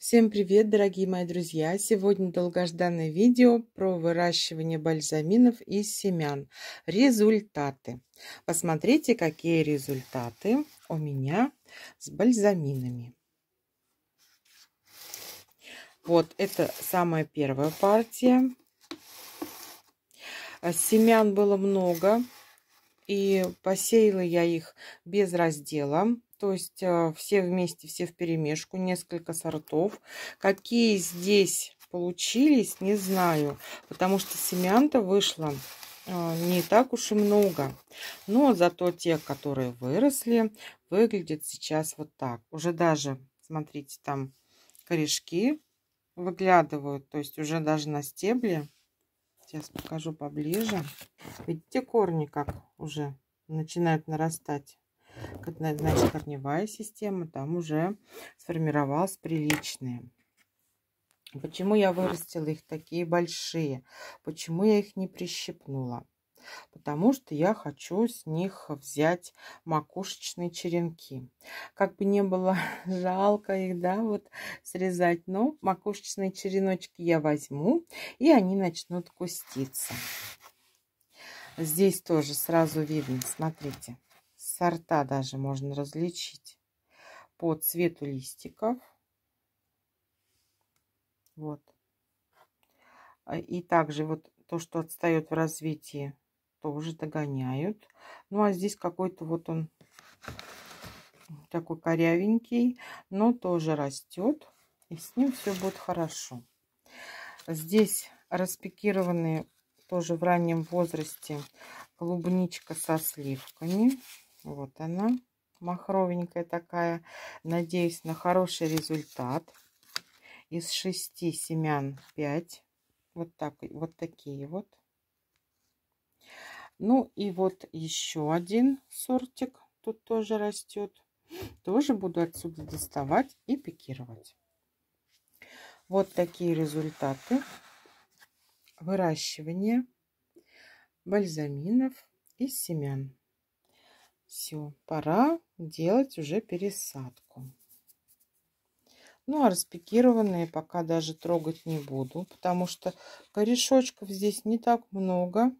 Всем привет, дорогие мои друзья! Сегодня долгожданное видео про выращивание бальзаминов из семян. Результаты. Посмотрите, какие результаты у меня с бальзаминами. Вот это самая первая партия. Семян было много, и посеяла я их без раздела то есть а, все вместе, все в перемешку, несколько сортов. Какие здесь получились, не знаю, потому что семян-то вышло а, не так уж и много. Но ну, а зато те, которые выросли, выглядят сейчас вот так. Уже даже, смотрите, там корешки выглядывают, то есть уже даже на стебле. Сейчас покажу поближе. Видите, корни как уже начинают нарастать значит, корневая система, там уже сформировалась приличная. Почему я вырастила их такие большие? Почему я их не прищипнула? Потому что я хочу с них взять макушечные черенки. Как бы не было жалко их, да, вот срезать, но макушечные череночки я возьму, и они начнут куститься. Здесь тоже сразу видно, смотрите. Сорта даже можно различить по цвету листиков. Вот. А, и также вот то, что отстает в развитии, тоже догоняют. Ну, а здесь какой-то вот он такой корявенький, но тоже растет. И с ним все будет хорошо. Здесь распикированные тоже в раннем возрасте клубничка со сливками. Вот она, махровенькая такая. Надеюсь на хороший результат. Из шести семян 5. Вот, так, вот такие вот. Ну и вот еще один сортик тут тоже растет. Тоже буду отсюда доставать и пикировать. Вот такие результаты выращивания бальзаминов из семян. Все, пора делать уже пересадку. Ну, а распикированные пока даже трогать не буду, потому что корешочков здесь не так много.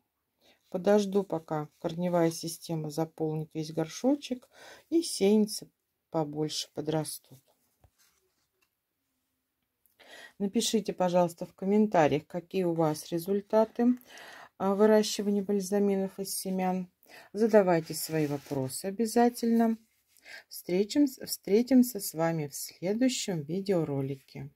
Подожду, пока корневая система заполнит весь горшочек и сеянцы побольше подрастут. Напишите, пожалуйста, в комментариях, какие у вас результаты а, выращивания бальзаминов из семян. Задавайте свои вопросы обязательно. Встретимся, встретимся с вами в следующем видеоролике.